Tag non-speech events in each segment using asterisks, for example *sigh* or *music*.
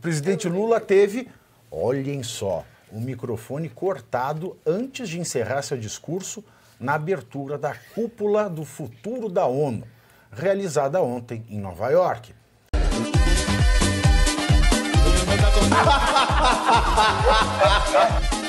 presidente Lula teve, olhem só, um microfone cortado antes de encerrar seu discurso na abertura da Cúpula do Futuro da ONU, realizada ontem em Nova York. *laughs*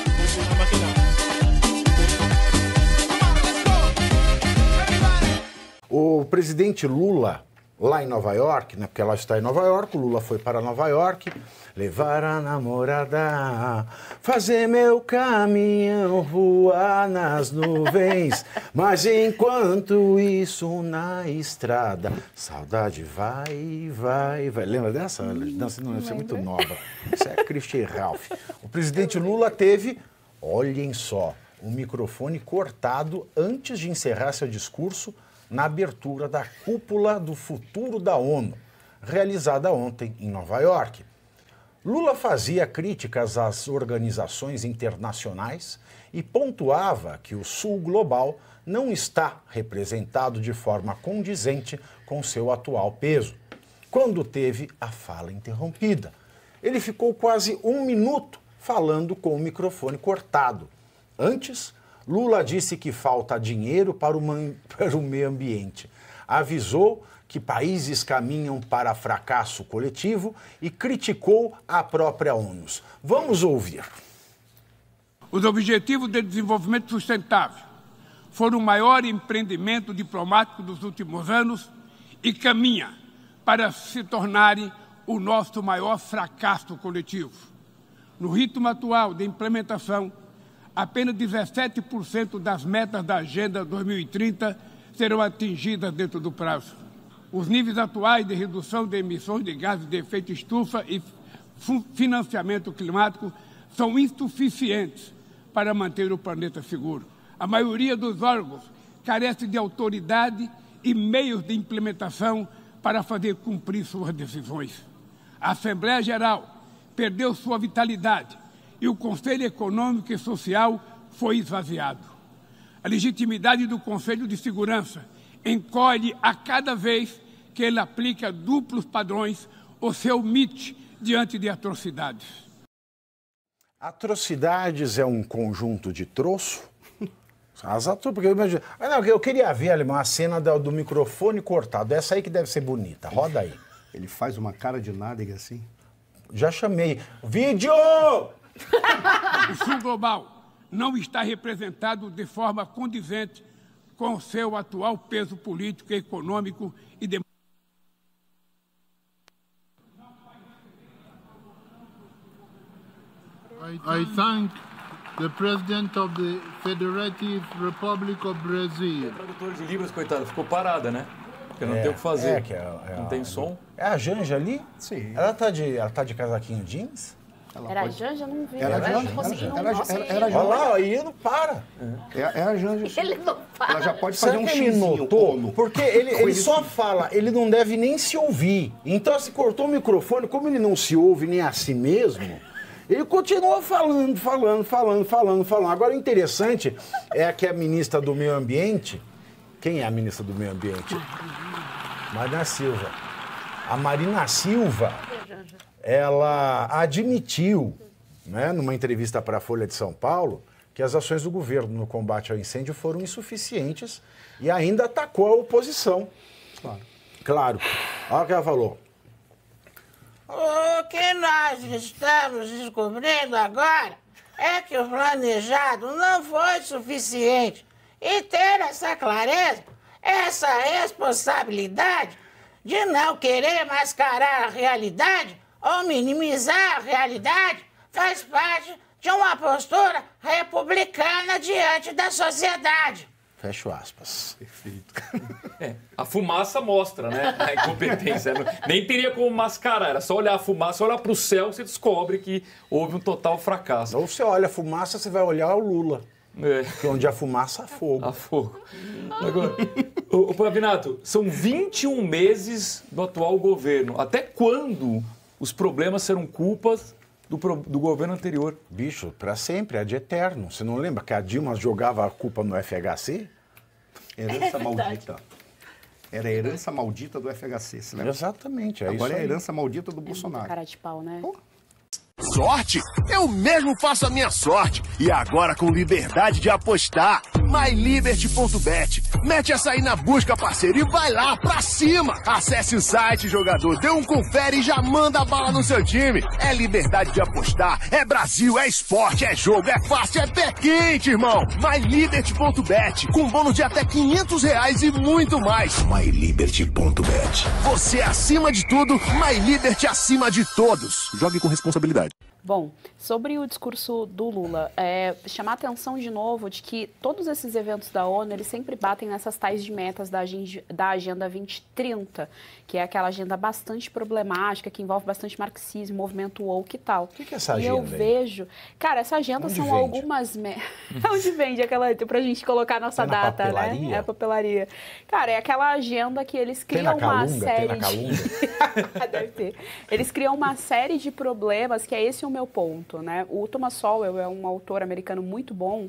O presidente Lula lá em Nova York, né? Porque ela está em Nova York, o Lula foi para Nova York, levar a namorada, fazer meu caminhão voar nas nuvens, mas enquanto isso na estrada, saudade vai, vai, vai. Lembra dessa? Dança hum, não, isso é muito nova. Isso é Christian Ralph. O presidente Lula teve, olhem só, o microfone cortado antes de encerrar seu discurso na abertura da Cúpula do Futuro da ONU, realizada ontem em Nova York. Lula fazia críticas às organizações internacionais e pontuava que o Sul global não está representado de forma condizente com seu atual peso. Quando teve a fala interrompida, ele ficou quase um minuto falando com o microfone cortado. Antes, Lula disse que falta dinheiro para o, *laughs* para o meio ambiente. Avisou que países caminham para fracasso coletivo e criticou a própria ONU. Vamos ouvir. Os Objetivos de Desenvolvimento Sustentável foram o maior empreendimento diplomático dos últimos anos e caminha para se tornarem o nosso maior fracasso coletivo. No ritmo atual de implementação, apenas 17% das metas da Agenda 2030 serão atingidas dentro do prazo. Os níveis atuais de redução de emissões de gases de efeito estufa e financiamento climático são insuficientes para manter o planeta seguro. A maioria dos órgãos carece de autoridade e meios de implementação para fazer cumprir suas decisões. A Assembleia Geral perdeu sua vitalidade e o Conselho Econômico e Social foi esvaziado. A legitimidade do Conselho de Segurança encolhe a cada vez que ele aplica duplos padrões ou se omite diante de atrocidades. Atrocidades é um conjunto de troço? As atrocidades. eu, ah, não, eu queria ver ali uma cena do, do microfone cortado. Essa aí que deve ser bonita. Roda aí. Ele faz uma cara de nádega assim. Já chamei. Vídeo! O Sul Global não está representado de forma condizente com seu atual peso político, econômico e democrático. I thank the President of the Federative Republic of Brazil. É o tradutor de Libras, coitado, ficou parada, né? Porque não é, tem o que fazer. É que é, é, não tem som. É a Janja ali? Sim. Ela tá de, ela tá de casaquinho jeans? era pode... Janja? Não vi. Era, é a Janja. era, era, consegui. era, é é Janja. Olha lá, aí não para. É, é, é a Janja. Ele não para. Ela já pode fazer um xizinho. Porque ele, ele só fala, ele não deve nem se ouvir. Então, se cortou o microfone, como ele não se ouve nem a si mesmo... Ele continua falando, falando, falando, falando, falando. Agora, o interessante é que a ministra do Meio Ambiente... Quem é a ministra do Meio Ambiente? Marina Silva. A Marina Silva ela admitiu, né, numa entrevista para a Folha de São Paulo, que as ações do governo no combate ao incêndio foram insuficientes e ainda atacou a oposição. Claro. Claro. Olha o que ela falou. O que nós estamos descobrindo agora é que o planejado não foi suficiente. E ter essa clareza, essa responsabilidade de não querer mascarar a realidade ou minimizar a realidade faz parte de uma postura republicana diante da sociedade. Fecho aspas. Perfeito. *laughs* É, a fumaça mostra, né? A incompetência. Nem teria como mascarar, era só olhar a fumaça, olhar para o céu, você descobre que houve um total fracasso. Ou você olha a fumaça, você vai olhar o Lula. É. Que onde há fumaça, há fogo. Há fogo. Agora, o, o Pavinato, são 21 meses do atual governo. Até quando os problemas serão culpas do, do, governo anterior. Bicho, para sempre, é de eterno. Você não lembra que a Dilma jogava a culpa no FHC? É herança é maldita. Era a herança maldita do FHC, você lembra? Exatamente. É Agora é a herança maldita do é Bolsonaro. Cara de pau, né? Sorte? Eu mesmo faço a minha sorte. E agora com liberdade de apostar myliberty.bet. Mete essa aí na busca, parceiro, e vai lá pra cima. Acesse o site, jogador, dê um confere e já manda a bala no seu time. É liberdade de apostar, é Brasil, é esporte, é jogo, é fácil, é pé quente, irmão. myliberty.bet, com bônus de até 500 reais e muito mais. myliberty.bet. Você acima de tudo, MyLiberty acima de todos. Jogue com responsabilidade. Bom, sobre o discurso do Lula, é, chamar atenção de novo de que todos esses eventos da ONU, eles sempre batem nessas tais de metas da, da Agenda 2030, que é aquela agenda bastante problemática, que envolve bastante marxismo, movimento woke e tal. O que, que, é essa agenda? E eu aí? vejo... Cara, essa agenda onde são vende? algumas... Me... *laughs* onde vende aquela... Pra gente colocar a nossa né? é data, papelaria? né? É a papelaria. Cara, é aquela agenda que eles criam uma série de... *laughs* Deve ter. Eles criam uma série de problemas, que é esse o meu ponto, né? O Thomas Sowell é um autor americano muito bom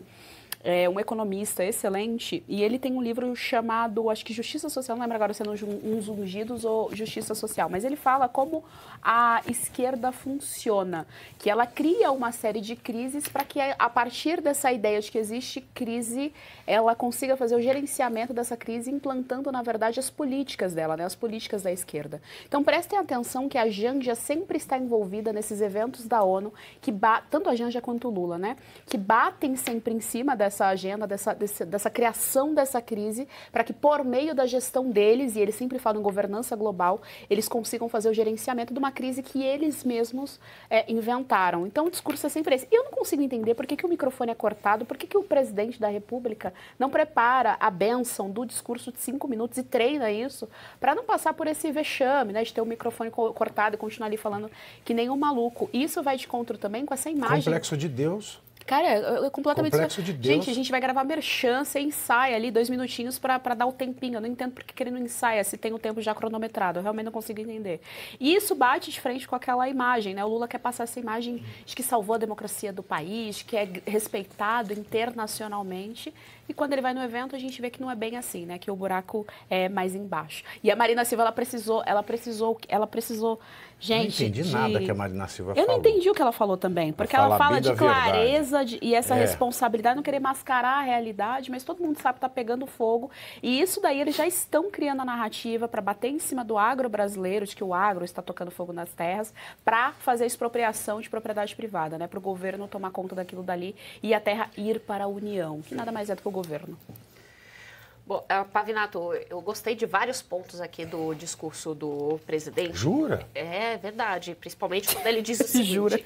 é um economista excelente, e ele tem um livro chamado, acho que Justiça Social, não lembro agora se é Uns Ungidos ou Justiça Social, mas ele fala como a esquerda funciona, que ela cria uma série de crises para que a partir dessa ideia de que existe crise, ela consiga fazer o gerenciamento dessa crise, implantando, na verdade, as políticas dela, né? as políticas da esquerda. Então, prestem atenção que a Janja sempre está envolvida nesses eventos da ONU, que tanto a Janja quanto o Lula, né? que batem sempre em cima dessa dessa agenda, dessa, desse, dessa criação dessa crise, para que por meio da gestão deles, e eles sempre falam em governança global, eles consigam fazer o gerenciamento de uma crise que eles mesmos é, inventaram. Então o discurso é sempre esse. E eu não consigo entender por que, que o microfone é cortado, por que, que o presidente da República não prepara a benção do discurso de cinco minutos e treina isso para não passar por esse vexame, né, de ter o microfone co cortado e continuar ali falando que nem um maluco. Isso vai de encontro também com essa imagem. Complexo de Deus. Cara, é, completamente... Complexo de Deus. Gente, a gente vai gravar merchan, você ensaia ali dois minutinhos para dar o tempinho. Eu não entendo porque que ele não ensaia se tem o tempo já cronometrado. Eu realmente não consigo entender. E isso bate de frente com aquela imagem, né? O Lula quer passar essa imagem de que salvou a democracia do país, que é respeitado internacionalmente. E quando ele vai no evento, a gente vê que não é bem assim, né? Que o buraco é mais embaixo. E a Marina Silva, ela precisou, ela precisou, ela precisou Gente, eu não entendi de... nada que a Marina Silva falou. Eu não entendi o que ela falou também, porque ela fala de clareza de, e essa é. responsabilidade, não querer mascarar a realidade, mas todo mundo sabe que está pegando fogo. E isso daí eles já estão criando a narrativa para bater em cima do agro brasileiro, de que o agro está tocando fogo nas terras, para fazer expropriação de propriedade privada, né? para o governo tomar conta daquilo dali e a terra ir para a União, que nada mais é do que o governo. Bom, ah, Pavinato, eu gostei de vários pontos aqui do discurso do presidente. Jura? É verdade, principalmente quando ele diz o *laughs* seguinte: Jura?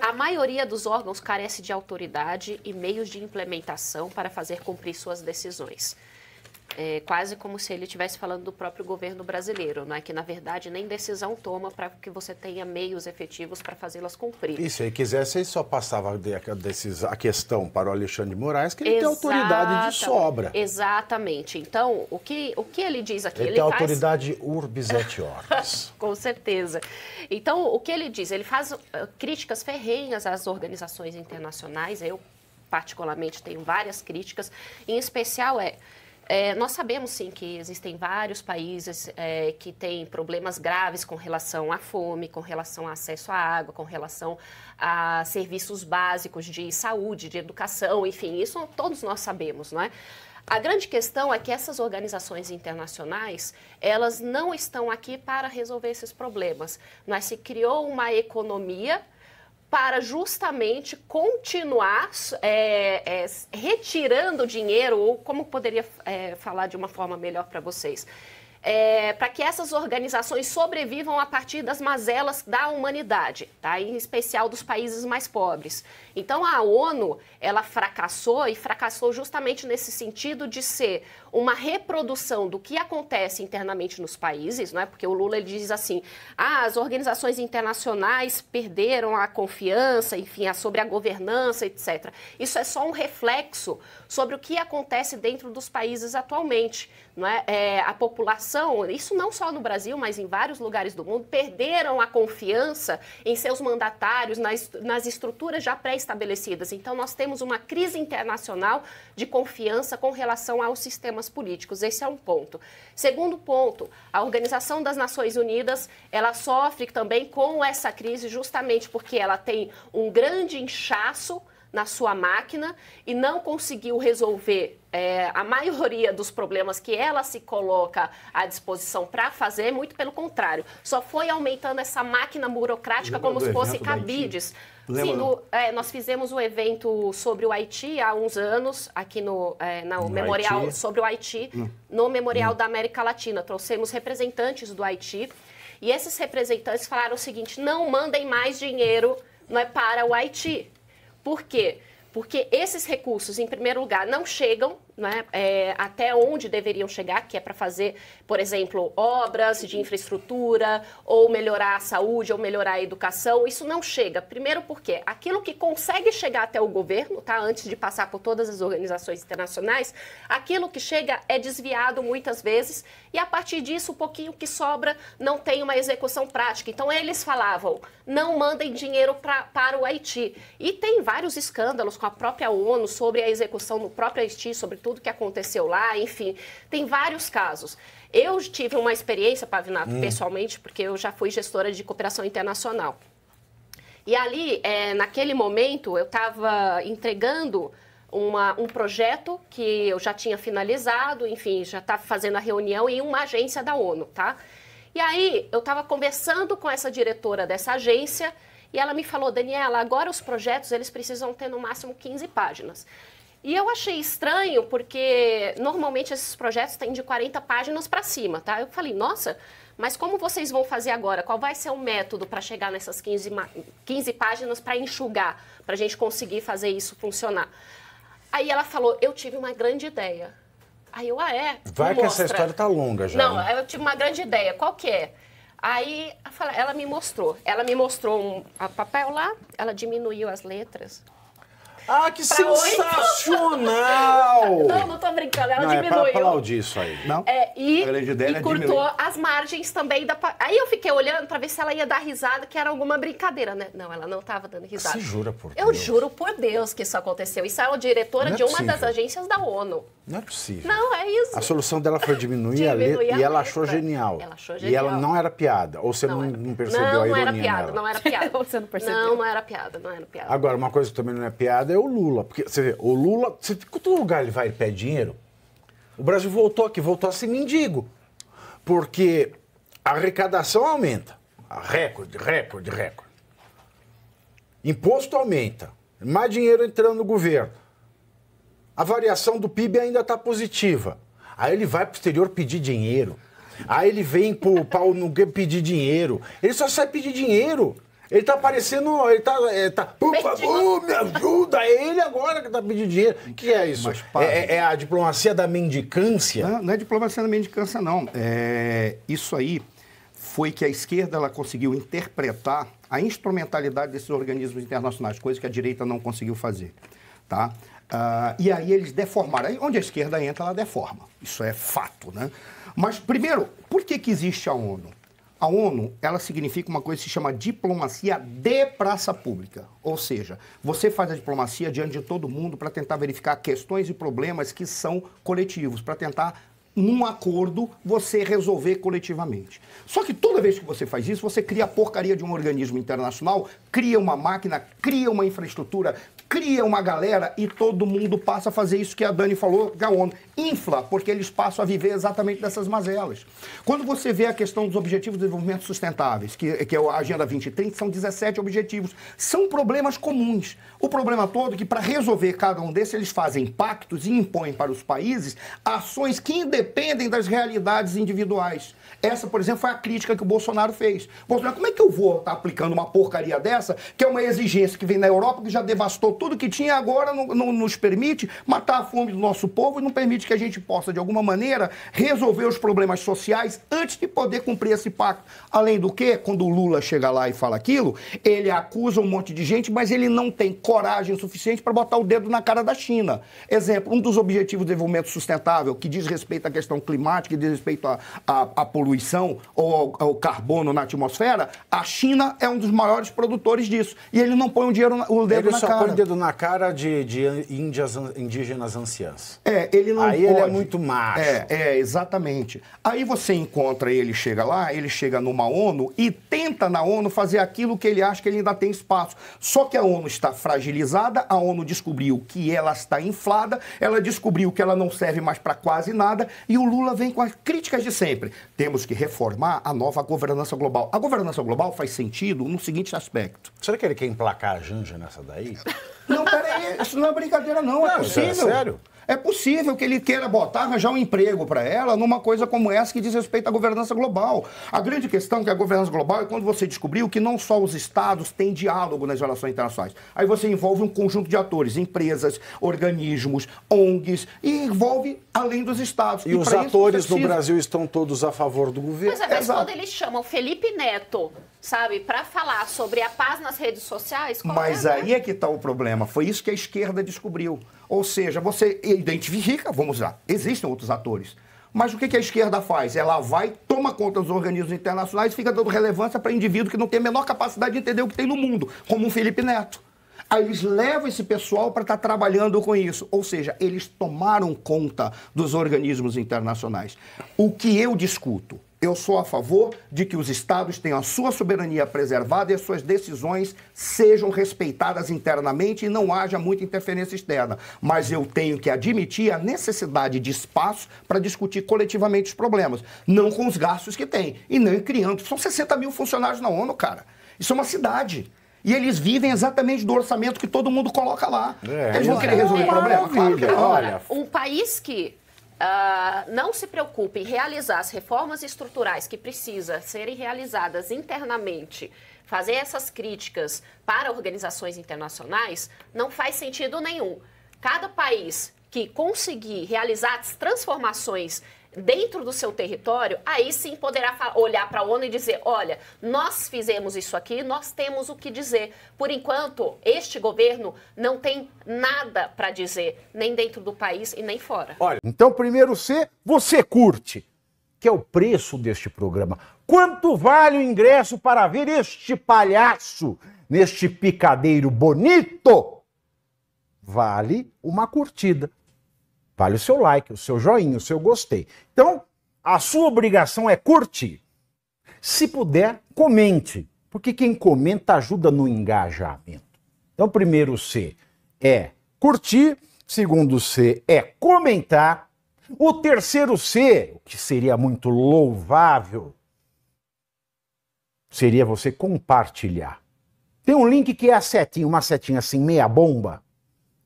a maioria dos órgãos carece de autoridade e meios de implementação para fazer cumprir suas decisões. É quase como se ele estivesse falando do próprio governo brasileiro, não é? que na verdade nem decisão toma para que você tenha meios efetivos para fazê-las cumprir. E se ele quisesse, ele só passava a, questão para o Alexandre de Moraes, que ele Exata... tem autoridade de sobra. Exatamente. Então, o que, o que ele diz aqui? Ele, ele tem faz... autoridade urbis et orbis. *laughs* Com certeza. Então, o que ele diz? Ele faz eh, críticas ferrenhas às organizações internacionais, eu particularmente tenho várias críticas, em especial é é, nós sabemos sim que existem vários países é, que têm problemas graves com relação à fome, com relação ao acesso à água, com relação a serviços básicos de saúde, de educação, enfim, isso todos nós sabemos, não é? A grande questão é que essas organizações internacionais, elas não estão aqui para resolver esses problemas. Mas se criou uma economia para justamente continuar é, é, retirando dinheiro, ou como poderia é, falar de uma forma melhor para vocês? É, para que essas organizações sobrevivam a partir das mazelas da humanidade, tá? em especial dos países mais pobres. Então a ONU ela fracassou e fracassou justamente nesse sentido de ser uma reprodução do que acontece internamente nos países, é? porque o Lula ele diz assim: ah, as organizações internacionais perderam a confiança, enfim, a sobre a governança, etc. Isso é só um reflexo sobre o que acontece dentro dos países atualmente. Não é? é a população, isso não só no Brasil, mas em vários lugares do mundo, perderam a confiança em seus mandatários, nas, nas estruturas já pré-estabelecidas. Então, nós temos uma crise internacional de confiança com relação ao sistema problemas políticos. Esse é um ponto. Segundo ponto, a Organização das Nações Unidas, ela sofre também com essa crise justamente porque ela tem um grande inchaço na sua máquina e não conseguiu resolver é, a maioria dos problemas que ela se coloca à disposição para fazer, muito pelo contrário, só foi aumentando essa máquina burocrática como se fosse cabides. Sim, no, é, nós fizemos um evento sobre o Haiti há uns anos, aqui no, é, no, no Memorial Haiti. sobre o Haiti, hum. no Memorial hum. da América Latina. Trouxemos representantes do Haiti e esses representantes falaram o seguinte: não mandem mais dinheiro não é, para o Haiti por quê? Porque esses recursos, em primeiro lugar, não chegam né, é, até onde deveriam chegar, que é para fazer, por exemplo, obras de infraestrutura, ou melhorar a saúde, ou melhorar a educação. Isso não chega. Primeiro porque aquilo que consegue chegar até o governo, tá, antes de passar por todas as organizações internacionais, aquilo que chega é desviado muitas vezes e a partir disso o pouquinho que sobra não tem uma execução prática. Então eles falavam, não mandem dinheiro pra, para o Haiti. E tem vários escândalos com a própria ONU sobre a execução no próprio Haiti, sobre tudo que aconteceu lá, enfim, tem vários casos. Eu tive uma experiência, Pavinato, hum. pessoalmente, porque eu já fui gestora de cooperação internacional. E ali, é, naquele momento, eu estava entregando uma, um projeto que eu já tinha finalizado, enfim, já estava tá fazendo a reunião em uma agência da ONU, tá? E aí, eu estava conversando com essa diretora dessa agência e ela me falou, Daniela, agora os projetos, eles precisam ter no máximo 15 páginas. E eu achei estranho, porque normalmente esses projetos têm de 40 páginas para cima, tá? Eu falei, nossa, mas como vocês vão fazer agora? Qual vai ser o método para chegar nessas 15, 15 páginas para enxugar, para a gente conseguir fazer isso funcionar? Aí ela falou, eu tive uma grande ideia. Aí eu, ah, é? Vai que essa história tá longa já. Não, eu tive uma grande ideia. Qual que é? Aí ela me mostrou. Ela me mostrou um papel lá, ela diminuiu as letras ah, que sensacional! *laughs* não, não tô brincando, ela não, é diminuiu. É pra aplaudir isso aí. Não? É, e, e é cortou as margens também. Da... Aí eu fiquei olhando pra ver se ela ia dar risada, que era alguma brincadeira, né? Não, ela não tava dando risada. Você jura por Deus? Eu juro por Deus que isso aconteceu. Isso é uma diretora é de uma das agências da ONU. Não é possível. Não, é isso. A solução dela foi diminuir, diminuir a, letra, a letra e ela achou genial. Ela achou genial. E ela não era piada. Ou você não, não, não percebeu não, a ironia Não, era piada, não era piada. Ou você não percebeu. Não, não era piada, não era piada. Agora, uma coisa que também não é piada é o Lula. Porque você vê, o Lula, você, todo lugar ele vai e pede dinheiro. O Brasil voltou aqui, voltou a ser mendigo. Porque a arrecadação aumenta. recorde, recorde, recorde. Imposto aumenta. Mais dinheiro entrando no governo. A variação do PIB ainda está positiva. Aí ele vai para o exterior pedir dinheiro. Aí ele vem para o Paulo pedir dinheiro. Ele só sai pedir dinheiro. Ele tá parecendo. Ele tá. É, tá por favor, me ajuda! É ele agora que tá pedindo dinheiro. O que é isso? Mas, é, é, é, a diplomacia da mendicância? Não, não é diplomacia da mendicância, não. É, isso aí foi que a esquerda ela conseguiu interpretar a instrumentalidade desses organismos internacionais, coisa que a direita não conseguiu fazer. Tá? Ah, e aí eles deformaram. Aí onde a esquerda entra, ela deforma. Isso é fato, né? Mas, primeiro, por que, que existe a ONU? A ONU, ela significa uma coisa que se chama diplomacia de praça pública. Ou seja, você faz a diplomacia diante de todo mundo para tentar verificar questões e problemas que são coletivos, para tentar num acordo você resolver coletivamente. Só que toda vez que você faz isso, você cria a porcaria de um organismo internacional, cria uma máquina, cria uma infraestrutura, cria uma galera e todo mundo passa a fazer isso que a Dani falou, Gaono. Infla, porque eles passam a viver exatamente dessas mazelas. Quando você vê a questão dos Objetivos de Desenvolvimento Sustentáveis, que, que é a Agenda 2030, são 17 objetivos. São problemas comuns. O problema todo é que, para resolver cada um desses, eles fazem pactos e impõem para os países ações que independem das realidades individuais. Essa, por exemplo, foi a crítica que o Bolsonaro fez. Bolsonaro, como é que eu vou estar tá aplicando uma porcaria dessa, que é uma exigência que vem da Europa, que já devastou tudo que tinha, agora não, não nos permite matar a fome do nosso povo e não permite que a gente possa, de alguma maneira, resolver os problemas sociais antes de poder cumprir esse pacto. Além do que, quando o Lula chega lá e fala aquilo, ele acusa um monte de gente, mas ele não tem coragem suficiente para botar o dedo na cara da China. Exemplo, um dos objetivos do desenvolvimento sustentável, que diz respeito à questão climática, que diz respeito à política, poluição ou ao, ao, carbono na atmosfera, a China é um dos maiores produtores disso. E ele não põe o, dinheiro, o dedo ele na cara. Ele só põe o dedo na cara de, de índias, indígenas anciãs. É, ele não Aí pode. ele é muito macho. É, é, exatamente. Aí você encontra ele, chega lá, ele chega numa ONU e tenta na ONU fazer aquilo que ele acha que ele ainda tem espaço. Só que a ONU está fragilizada, a ONU descobriu que ela está inflada, ela descobriu que ela não serve mais para quase nada e o Lula vem com as críticas de sempre. Temos temos que reformar a nova governança global. A governança global faz sentido no seguinte aspecto. Será que ele quer emplacar a Janja nessa daí? Não, peraí, isso não é brincadeira, não. É não é possível. É sério? É possível que ele queira botar, arranjar um emprego para ela numa coisa como essa que diz respeito à governança global. A grande questão que é a governança global é quando você descobriu que não só os estados têm diálogo nas relações internacionais. Aí você envolve um conjunto de atores, empresas, organismos, ONGs, e envolve além dos estados. E, e os atores no Brasil estão todos a favor do governo. Pois é, mas Exato. quando eles chamam Felipe Neto, sabe, para falar sobre a paz nas redes sociais... mas é, né? aí é que está o problema. Foi isso que a esquerda descobriu. Ou seja, você identifica, vamos lá, existem outros atores. Mas o que a esquerda faz? Ela vai, toma conta dos organismos internacionais e fica dando relevância para indivíduo que não tem a menor capacidade de entender o que tem no mundo, como o Felipe Neto. Aí eles levam esse pessoal para estar tá trabalhando com isso. Ou seja, eles tomaram conta dos organismos internacionais. O que eu discuto eu sou a favor de que os estados tenham a sua soberania preservada e as suas decisões sejam respeitadas internamente e não haja muita interferência externa. Mas eu tenho que admitir a necessidade de espaço para discutir coletivamente os problemas, não com os gastos que tem e não criando. São 60 mil funcionários na ONU, cara. Isso é uma cidade. E eles vivem exatamente do orçamento que todo mundo coloca lá. É, eles vão é. querer resolver o é problema? Claro que não. Olha, um país que Uh, não se preocupe em realizar as reformas estruturais que precisam serem realizadas internamente, fazer essas críticas para organizações internacionais, não faz sentido nenhum. Cada país que conseguir realizar as transformações dentro do seu território, aí sim poderá olhar para a ONU e dizer: olha, nós fizemos isso aqui, nós temos o que dizer. Por enquanto, este governo não tem nada para dizer, nem dentro do país e nem fora. Olha, então, primeiro C, você curte, que é o preço deste programa. Quanto vale o ingresso para ver este palhaço, neste picadeiro bonito? Vale uma curtida vale o seu like, o seu joinha, o seu gostei. Então, a sua obrigação é curtir. Se puder, comente, porque quem comenta ajuda no engajamento. Então, primeiro C é curtir, segundo C é comentar, o terceiro C, o que seria muito louvável, seria você compartilhar. Tem um link que é a setinha, uma setinha assim, meia bomba.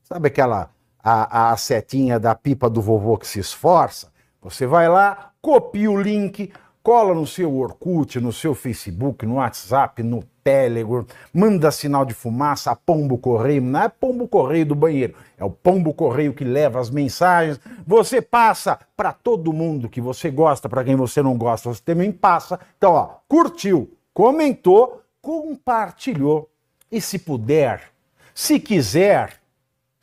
Sabe aquela a, a setinha da pipa do vovô que se esforça, você vai lá, copia o link, cola no seu Orkut, no seu Facebook, no WhatsApp, no Telegram, manda sinal de fumaça, pombo correio, não é pombo correio do banheiro, é o pombo correio que leva as mensagens. Você passa para todo mundo que você gosta, para quem você não gosta, você também passa. Então, ó, curtiu, comentou, compartilhou. E se puder, se quiser,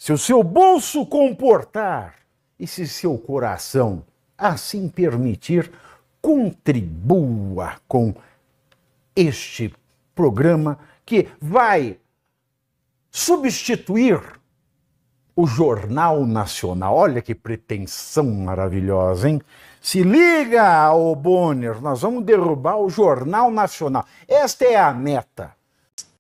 se o seu bolso comportar e se seu coração assim permitir, contribua com este programa que vai substituir o Jornal Nacional. Olha que pretensão maravilhosa, hein? Se liga, ô Bonner, nós vamos derrubar o Jornal Nacional. Esta é a meta.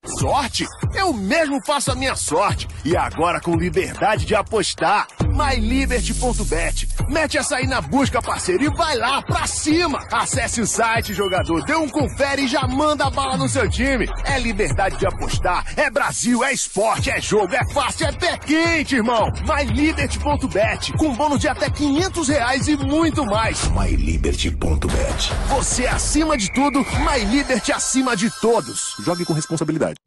Sorte? Eu mesmo faço a minha sorte. E agora com liberdade de apostar myliberty.bet. Mete essa aí na busca, parceiro, e vai lá pra cima. Acesse o site, jogador, dê um confere e já manda a bala no seu time. É liberdade de apostar, é Brasil, é esporte, é jogo, é fácil, é pé quente, irmão. myliberty.bet, com bônus de até 500 reais e muito mais. myliberty.bet. Você acima de tudo, MyLiberty acima de todos. Jogue com responsabilidade.